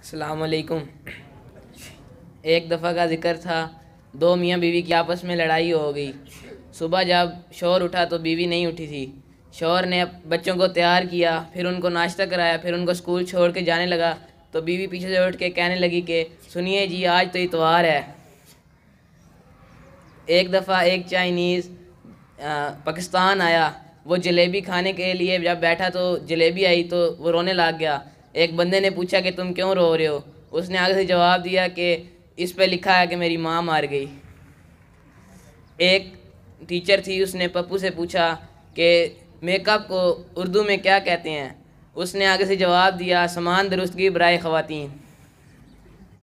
अलकुम एक दफ़ा का जिक्र था दो मियाँ बीवी की आपस में लड़ाई हो गई सुबह जब शोर उठा तो बीवी नहीं उठी थी शोर ने बच्चों को तैयार किया फिर उनको नाश्ता कराया फिर उनको स्कूल छोड़ के जाने लगा तो बीवी पीछे से उठ के कहने लगी कि सुनिए जी आज तो इतवार है एक दफ़ा एक चाइनीज़ पाकिस्तान आया वो जलेबी खाने के लिए जब बैठा तो जलेबी आई तो वो रोने लग गया एक बंदे ने पूछा कि तुम क्यों रो रहे हो उसने आगे से जवाब दिया कि इस पे लिखा है कि मेरी माँ मार गई एक टीचर थी उसने पप्पू से पूछा कि मेकअप को उर्दू में क्या कहते हैं उसने आगे से जवाब दिया समान दुरुस्तगी बरए ख़वातीन